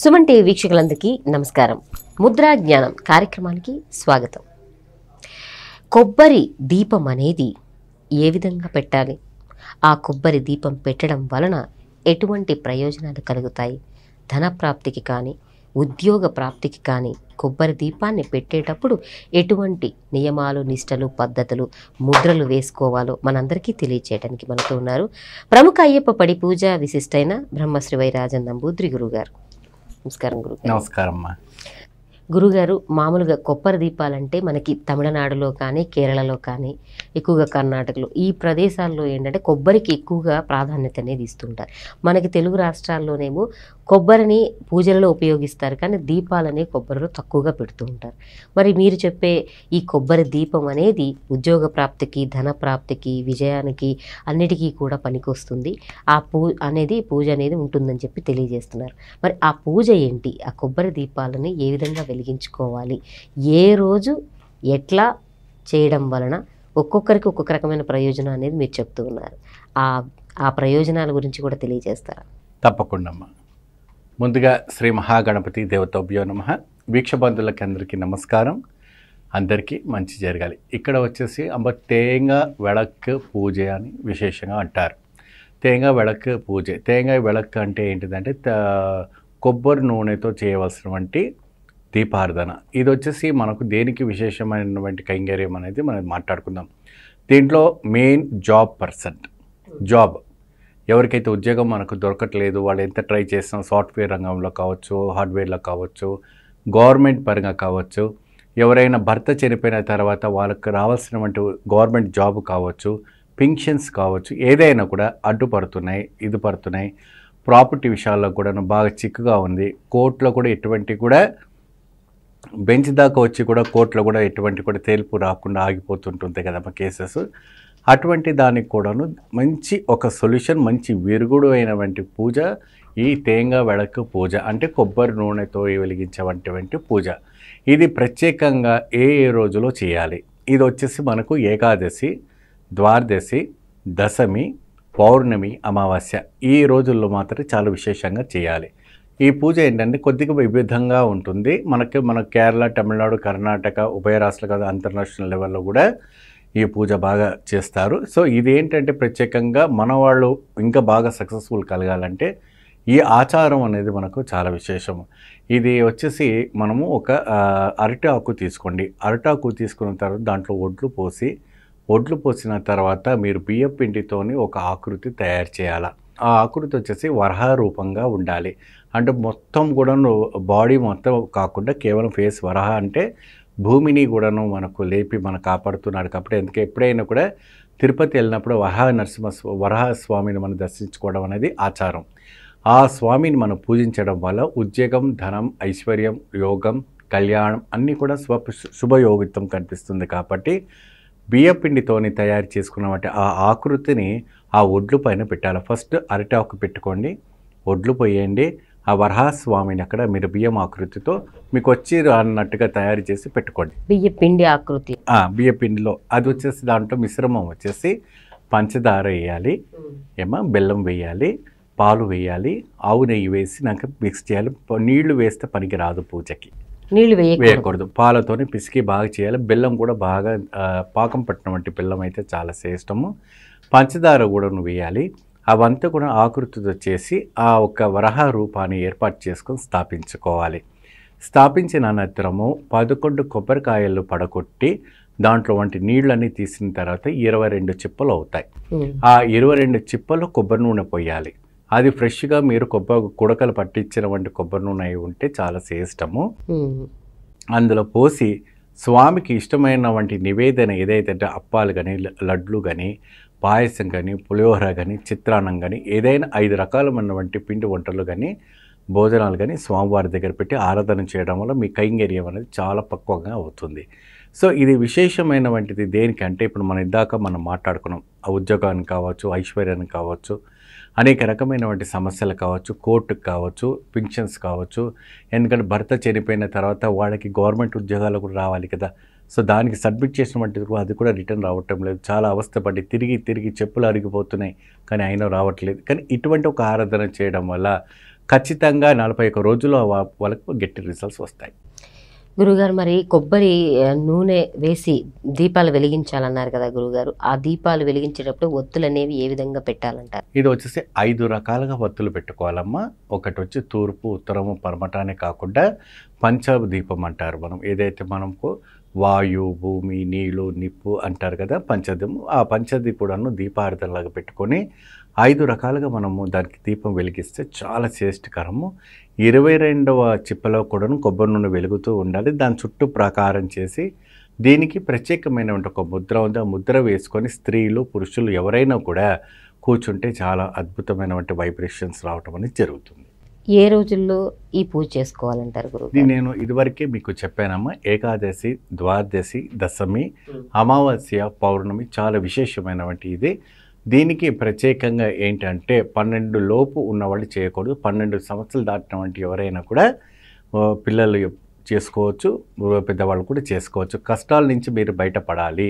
Suman TV వీక్షకులందరికీ నమస్కారం ముద్రా జ్ఞానం కార్యక్రమానికి స్వాగతం కొబ్బరి దీపం అనేది ఏ విధంగా పెట్టాలి ఆ కొబ్బరి దీపం పెట్టడం వలన ఎటువంటి ప్రయోజనాలు కలుగుతాయి ధనప్రాప్తికి కానీ ఉద్యోగ ప్రాప్తికి కానీ కొబ్బరి దీపాన్ని పెట్టేటప్పుడు ఎటువంటి నియమాలు నిష్టలు పద్ధతులు ముద్రలు వేసుకోవాలో మనందరికీ తెలియచేయడానికి మనతో ఉన్నారు ప్రముఖ అయ్యప్ప పడి పూజ విశిష్టైన బ్రహ్మశ్రీ వై నంబూద్రి గురుగారు నమస్కారం గురు నమస్కారం గురుగారు మామూలుగా కొబ్బరి దీపాలంటే మనకి తమిళనాడులో కానీ కేరళలో కానీ ఎక్కువగా కర్ణాటకలో ఈ ప్రదేశాల్లో ఏంటంటే కొబ్బరికి ఎక్కువగా ప్రాధాన్యత అనేది ఇస్తుంటారు మనకి తెలుగు రాష్ట్రాల్లోనేమో కొబ్బరిని పూజలలో ఉపయోగిస్తారు కానీ దీపాలని కొబ్బరిలో తక్కువగా పెడుతూ ఉంటారు మరి మీరు చెప్పే ఈ కొబ్బరి దీపం అనేది ఉద్యోగ ప్రాప్తికి ధన ప్రాప్తికి విజయానికి అన్నిటికీ కూడా పనికొస్తుంది ఆ పూ అనేది పూజ అనేది ఉంటుందని చెప్పి తెలియజేస్తున్నారు మరి ఆ పూజ ఏంటి ఆ కొబ్బరి దీపాలని ఏ విధంగా వెలిగించుకోవాలి ఏ రోజు ఎట్లా చేయడం వలన ఒక్కొక్కరికి ఒక్కొక్క రకమైన ప్రయోజనం అనేది మీరు చెప్తూ ఉన్నారు ఆ ఆ ప్రయోజనాల గురించి కూడా తెలియజేస్తారా తప్పకుండా ముందుగా శ్రీ మహాగణపతి దేవతోభ్యో నమ వీక్షబంధులకి అందరికీ నమస్కారం అందరికీ మంచి జరగాలి ఇక్కడ వచ్చేసి అంబ తేంగ వెళక్ పూజ అని విశేషంగా అంటారు తేంగ వెళక్ పూజ తేంగ వెళక్ అంటే ఏంటిదంటే కొబ్బరి నూనెతో చేయవలసినటువంటి దీపార్ధన ఇది వచ్చేసి మనకు దేనికి విశేషమైనటువంటి కైంగర్యం అనేది మనం మాట్లాడుకుందాం దీంట్లో మెయిన్ జాబ్ పర్సన్ జాబ్ ఎవరికైతే ఉద్యోగం మనకు దొరకట్లేదు వాళ్ళు ఎంత ట్రై చేసినా సాఫ్ట్వేర్ రంగంలో కావచ్చు హార్డ్వేర్లో కావచ్చు గవర్నమెంట్ పరంగా కావచ్చు ఎవరైనా భర్త చనిపోయిన తర్వాత వాళ్ళకు రావాల్సినటువంటి గవర్నమెంట్ జాబ్ కావచ్చు పింక్షన్స్ కావచ్చు ఏదైనా కూడా అడ్డుపడుతున్నాయి ఇది పడుతున్నాయి ప్రాపర్టీ విషయాల్లో కూడా బాగా చిక్కుగా ఉంది కోర్టులో కూడా ఎటువంటి కూడా బెంచ్ దాకా వచ్చి కూడా కోర్టులో కూడా ఎటువంటి కూడా తేల్పు రాకుండా ఆగిపోతుంటుంది కదమ్మా కేసెస్ అటువంటి దానికి కూడాను మంచి ఒక సొల్యూషన్ మంచి విరుగుడు అయినటువంటి పూజ ఈ తేంగా వెడకు పూజ అంటే కొబ్బరి నూనెతో వెలిగించేటువంటి పూజ ఇది ప్రత్యేకంగా ఏ ఏ రోజులో చేయాలి ఇది వచ్చేసి మనకు ఏకాదశి ద్వారదశి దశమి పౌర్ణమి అమావాస్య ఈ రోజుల్లో మాత్రం చాలా విశేషంగా చేయాలి ఈ పూజ ఏంటంటే కొద్దిగా వివిధంగా ఉంటుంది మనకి మన కేరళ తమిళనాడు కర్ణాటక ఉభయ రాష్ట్రాలు కాదు అంతర్నేషనల్ లెవెల్లో కూడా ఈ పూజ బాగా చేస్తారు సో ఇది ఏంటంటే ప్రత్యేకంగా మన వాళ్ళు ఇంకా బాగా సక్సెస్ఫుల్ కలగాలంటే ఈ ఆచారం అనేది మనకు చాలా విశేషం ఇది వచ్చేసి మనము ఒక అరటి ఆకు తీసుకోండి అరటాకు తీసుకున్న తర్వాత దాంట్లో ఒడ్లు పోసి ఒడ్లు పోసిన తర్వాత మీరు బియ్యం పిండితోని ఒక ఆకృతి తయారు చేయాలి ఆ ఆకృతి వచ్చేసి వరహారూపంగా ఉండాలి అంటే మొత్తం కూడా బాడీ మొత్తం కాకుండా కేవలం ఫేస్ వరహ అంటే భూమిని కూడాను మనకు లేపి మనం కాపాడుతున్నాడు కాబట్టి ఎందుకు ఎప్పుడైనా కూడా తిరుపతి వెళ్ళినప్పుడు వరహ నరసింహ వరహస్వామిని స్వామిని మనం దర్శించుకోవడం అనేది ఆచారం ఆ స్వామిని మనం పూజించడం వల్ల ఉద్యోగం ధనం ఐశ్వర్యం యోగం కళ్యాణం అన్నీ కూడా శుభ శుభయోగిత్వం కనిపిస్తుంది కాబట్టి బియ్యపిండితోని తయారు చేసుకున్నటువంటి ఆ ఆకృతిని ఆ ఒడ్లు పైన పెట్టాలి ఫస్ట్ అరిటాకు పెట్టుకోండి ఒడ్లు పోయండి ఆ వరహస్వామిని అక్కడ మీరు బియ్యం ఆకృతితో మీకు వచ్చి అన్నట్టుగా తయారు చేసి పెట్టుకోండి బియ్య పిండి ఆకృతి బియ్య పిండిలో అది వచ్చేసి దాంట్లో మిశ్రమం వచ్చేసి పంచదార వేయాలి ఏమో బెల్లం వేయాలి పాలు వేయాలి ఆవు నెయ్యి వేసి నాకు మిక్స్ చేయాలి నీళ్లు వేస్తే పనికి రాదు పూజకి నీళ్ళు వేయకూడదు పాలతో పిసికి బాగా చేయాలి బెల్లం కూడా బాగా పాకం పట్టిన వంటి బెల్లం అయితే చాలా శ్రేష్టము పంచదార కూడా వేయాలి అవంతా కూడా ఆకృతితో చేసి ఆ ఒక్క వరహ రూపాన్ని ఏర్పాటు చేసుకొని స్థాపించుకోవాలి స్థాపించిన అనంతరము పదకొండు కొబ్బరికాయలు పడగొట్టి దాంట్లో వంటి నీళ్ళన్నీ తీసిన తర్వాత ఇరవై రెండు చిప్పలు అవుతాయి ఆ ఇరవై రెండు చిప్పలు కొబ్బరి నూనె పోయాలి అది ఫ్రెష్గా మీరు కొబ్బరి కుడకలు పట్టించిన వంటి కొబ్బరి నూనె అయి ఉంటే చాలా శ్రేష్టము అందులో పోసి స్వామికి ఇష్టమైన వంటి నివేదన ఏదైతే అప్పాలు కానీ లడ్లు కానీ పాయసం కానీ పులిహోర కానీ చిత్రాన్నం కానీ ఏదైనా ఐదు రకాలమైనటువంటి పిండి వంటలు కానీ భోజనాలు కానీ స్వామివారి దగ్గర పెట్టి ఆరాధన చేయడం వల్ల మీ కైంగర్యం అనేది చాలా పక్వంగా అవుతుంది సో ఇది విశేషమైన వంటిది దేనికంటే ఇప్పుడు మనం ఇందాక మనం మాట్లాడుకున్నాం ఉద్యోగానికి కావచ్చు ఐశ్వర్యానికి కావచ్చు అనేక రకమైనటువంటి సమస్యలు కావచ్చు కోర్టుకు కావచ్చు పింఛన్స్ కావచ్చు ఎందుకంటే భర్త చనిపోయిన తర్వాత వాళ్ళకి గవర్నమెంట్ ఉద్యోగాలు కూడా రావాలి కదా సో దానికి సబ్మిట్ చేసినటువంటి అది కూడా రిటర్న్ రావటం లేదు చాలా అవస్థపడి తిరిగి తిరిగి చెప్పులు అరిగిపోతున్నాయి కానీ అయినా రావట్లేదు కానీ ఇటువంటి ఒక ఆరాధన చేయడం వల్ల ఖచ్చితంగా నలభై ఒక్క రోజుల్లో వాళ్ళకు గట్టి రిజల్ట్స్ వస్తాయి గురుగారు మరి కొబ్బరి నూనె వేసి దీపాలు వెలిగించాలన్నారు కదా గురుగారు ఆ దీపాలు వెలిగించేటప్పుడు ఒత్తులు అనేవి ఏ విధంగా పెట్టాలంటారు ఇది వచ్చేసి ఐదు రకాలుగా ఒత్తులు పెట్టుకోవాలమ్మా ఒకటి వచ్చి తూర్పు ఉత్తరము పరమటానే కాకుండా పంచాబ్ దీపం అంటారు మనం ఏదైతే మనకు వాయు భూమి నీళ్ళు నిప్పు అంటారు కదా పంచదము ఆ పంచదీపుడను దీపార్థలాగా పెట్టుకొని ఐదు రకాలుగా మనము దానికి దీపం వెలిగిస్తే చాలా శ్రేష్ఠకరము ఇరవై రెండవ చిప్పలో కూడా కొబ్బరి నూనె వెలుగుతూ ఉండాలి దాని చుట్టూ ప్రాకారం చేసి దీనికి ప్రత్యేకమైన ఒక ముద్ర ఉంది ఆ ముద్ర వేసుకొని స్త్రీలు పురుషులు ఎవరైనా కూడా కూర్చుంటే చాలా అద్భుతమైనటువంటి వైబ్రేషన్స్ రావటం అనేది జరుగుతుంది ఏ రోజుల్లో ఈ పూజ చేసుకోవాలంటారు గురువు నేను ఇదివరకే మీకు చెప్పానమ్మా ఏకాదశి ద్వాదశి దశమి అమావాస్య పౌర్ణమి చాలా విశేషమైనటువంటి ఇది దీనికి ప్రత్యేకంగా ఏంటంటే పన్నెండు లోపు ఉన్నవాళ్ళు చేయకూడదు పన్నెండు సంవత్సరాలు దాటిన వంటి ఎవరైనా కూడా పిల్లలు చేసుకోవచ్చు పెద్దవాళ్ళు కూడా చేసుకోవచ్చు కష్టాల నుంచి మీరు బయటపడాలి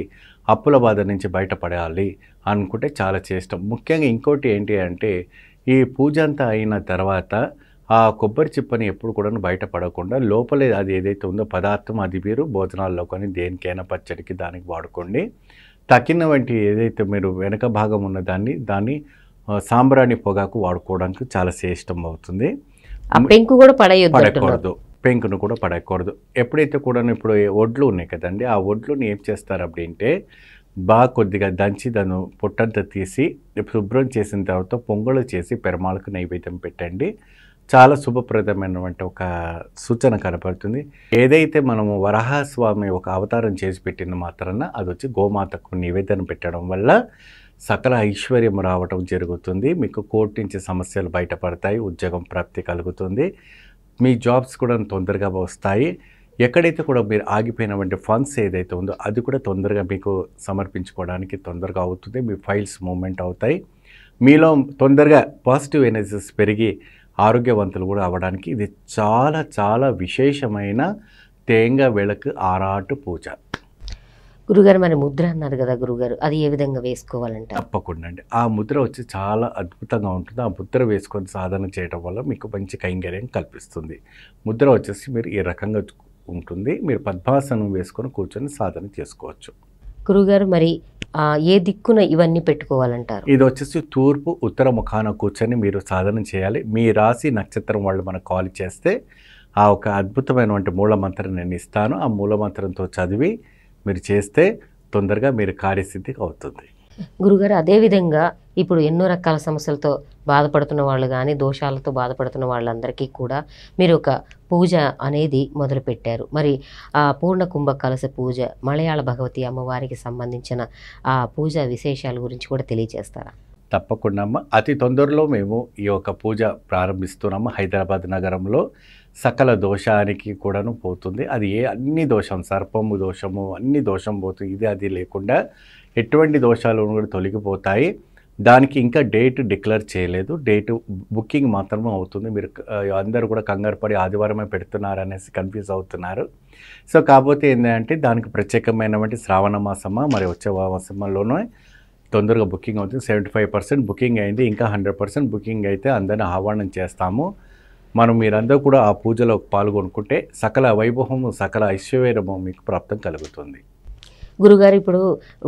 అప్పుల బాధ నుంచి బయటపడాలి అనుకుంటే చాలా చేష్టం ముఖ్యంగా ఇంకోటి ఏంటి అంటే ఈ పూజ అంతా అయిన తర్వాత ఆ కొబ్బరి చిప్పని ఎప్పుడు కూడా బయట పడకుండా అది ఏదైతే ఉందో పదార్థం అది మీరు భోజనాల్లో కానీ దేనికైనా పచ్చడికి దానికి వాడుకోండి తగిన వంటి ఏదైతే మీరు వెనక భాగం ఉన్న దాన్ని దాన్ని సాంబ్రాణి పొగాకు వాడుకోవడానికి చాలా శ్రేష్టం అవుతుంది పెంకు కూడా పడకూడదు పెంకును కూడా పడకూడదు ఎప్పుడైతే కూడా ఇప్పుడు ఒడ్లు ఉన్నాయి కదండి ఆ ఒడ్లుని ఏం చేస్తారు అప్పుడంటే బాగా కొద్దిగా దంచి దాన్ని పొట్టంతా తీసి శుభ్రం చేసిన తర్వాత పొంగళ్ళు చేసి పెరమాళకు నైవేద్యం పెట్టండి చాలా శుభప్రదమైనటువంటి ఒక సూచన కనపడుతుంది ఏదైతే మనము వరహాస్వామి ఒక అవతారం చేసి పెట్టిన మాత్రాన అది వచ్చి గోమాతకు నివేదన పెట్టడం వల్ల సకల ఐశ్వర్యం రావటం జరుగుతుంది మీకు కోర్టు నుంచి సమస్యలు బయటపడతాయి ఉద్యోగం ప్రాప్తి కలుగుతుంది మీ జాబ్స్ కూడా తొందరగా వస్తాయి ఎక్కడైతే కూడా మీరు ఆగిపోయినటువంటి ఫండ్స్ ఏదైతే ఉందో అది కూడా తొందరగా మీకు సమర్పించుకోవడానికి తొందరగా అవుతుంది మీ ఫైల్స్ మూమెంట్ అవుతాయి మీలో తొందరగా పాజిటివ్ ఎనర్జీస్ పెరిగి ఆరోగ్యవంతులు కూడా అవ్వడానికి ఇది చాలా చాలా విశేషమైన తేంగ వెళకు ఆరాటు పూజ గురుగారు మరి ముద్ర అన్నారు కదా గురుగారు అది ఏ విధంగా వేసుకోవాలంటే తప్పకుండా అండి ఆ ముద్ర వచ్చి చాలా అద్భుతంగా ఉంటుంది ఆ ముద్ర వేసుకొని సాధన చేయడం వల్ల మీకు మంచి కైంకర్యం కల్పిస్తుంది ముద్ర వచ్చేసి మీరు ఈ రకంగా ఉంటుంది మీరు పద్మాసనం వేసుకొని కూర్చొని సాధన చేసుకోవచ్చు గురుగారు మరి ఏ దిక్కున ఇవన్నీ పెట్టుకోవాలంటారు ఇది వచ్చేసి తూర్పు ఉత్తర ముఖాన కూర్చొని మీరు సాధన చేయాలి మీ రాశి నక్షత్రం వాళ్ళు మనకు కాల్ చేస్తే ఆ ఒక అద్భుతమైనటువంటి మూలమంత్రం నేను ఇస్తాను ఆ మూలమంత్రంతో చదివి మీరు చేస్తే తొందరగా మీరు కార్యసిద్ధి అవుతుంది గురుగారు అదేవిధంగా ఇప్పుడు ఎన్నో రకాల సమస్యలతో బాధపడుతున్న వాళ్ళు కానీ దోషాలతో బాధపడుతున్న వాళ్ళందరికీ కూడా మీరు ఒక పూజ అనేది మొదలుపెట్టారు మరి ఆ పూర్ణ కుంభ కలస పూజ మలయాళ భగవతి అమ్మవారికి సంబంధించిన ఆ పూజ విశేషాల గురించి కూడా తెలియజేస్తారా తప్పకుండా అమ్మ అతి తొందరలో మేము ఈ యొక్క పూజ ప్రారంభిస్తున్నాము హైదరాబాద్ నగరంలో సకల దోషానికి కూడాను పోతుంది అది ఏ అన్ని దోషం సర్పము దోషము అన్ని దోషం పోతుంది ఇది అది లేకుండా ఎటువంటి దోషాలు కూడా తొలగిపోతాయి దానికి ఇంకా డేట్ డిక్లేర్ చేయలేదు డేట్ బుకింగ్ మాత్రమే అవుతుంది మీరు అందరూ కూడా కంగారు పడి ఆదివారమే పెడుతున్నారు అనేసి కన్ఫ్యూజ్ అవుతున్నారు సో కాకపోతే ఏంటంటే దానికి ప్రత్యేకమైనటువంటి శ్రావణ మాసమా మరి వచ్చే మాసంలోనే తొందరగా బుకింగ్ అవుతుంది సెవెంటీ ఫైవ్ పర్సెంట్ బుకింగ్ అయింది ఇంకా హండ్రెడ్ పర్సెంట్ బుకింగ్ అయితే అందరిని ఆహ్వానం చేస్తాము మనం మీరందరూ కూడా ఆ పూజలో పాల్గొనుకుంటే సకల వైభవము సకల ఐశ్వర్యము మీకు ప్రాప్తం కలుగుతుంది గురుగారు ఇప్పుడు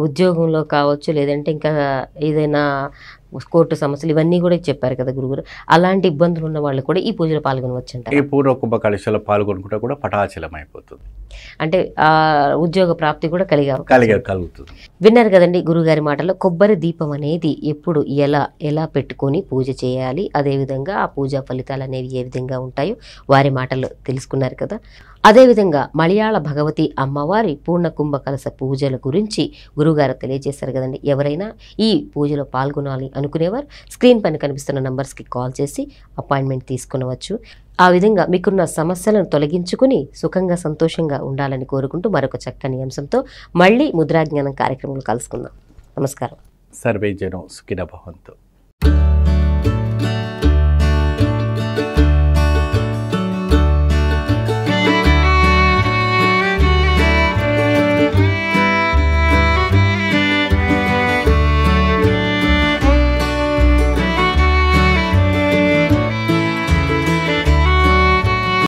ఉద్యోగంలో కావచ్చు లేదంటే ఇంకా ఏదైనా కోర్టు సమస్యలు ఇవన్నీ కూడా చెప్పారు కదా గురుగారు అలాంటి ఇబ్బందులు ఉన్న వాళ్ళు కూడా ఈ పూజలో పాల్గొనవచ్చంట ఈ పూర్వ కుంభకాళేశ్వరంలో పాల్గొనుకుంటే కూడా పటాచలం అయిపోతుంది అంటే ఆ ఉద్యోగ ప్రాప్తి కూడా కలిగా కలిగే కలుగుతుంది విన్నారు కదండి గురుగారి మాటలో కొబ్బరి దీపం అనేది ఎప్పుడు ఎలా ఎలా పెట్టుకొని పూజ చేయాలి అదేవిధంగా ఆ పూజా ఫలితాలు అనేవి ఏ విధంగా ఉంటాయో వారి మాటలు తెలుసుకున్నారు కదా అదేవిధంగా మలయాళ భగవతి అమ్మవారి పూర్ణ కలస పూజల గురించి గురుగారు తెలియజేశారు కదండి ఎవరైనా ఈ పూజలో పాల్గొనాలి అనుకునేవారు స్క్రీన్ పైన కనిపిస్తున్న నంబర్స్కి కాల్ చేసి అపాయింట్మెంట్ తీసుకునవచ్చు ఆ విధంగా మీకున్న సమస్యలను తొలగించుకుని సుఖంగా సంతోషంగా ఉండాలని కోరుకుంటూ మరొక చక్కని అంశంతో మళ్ళీ ముద్రాజ్ఞానం కార్యక్రమంలో కలుసుకుందాం నమస్కారం సర్వే జనం సుఖిన భవంతు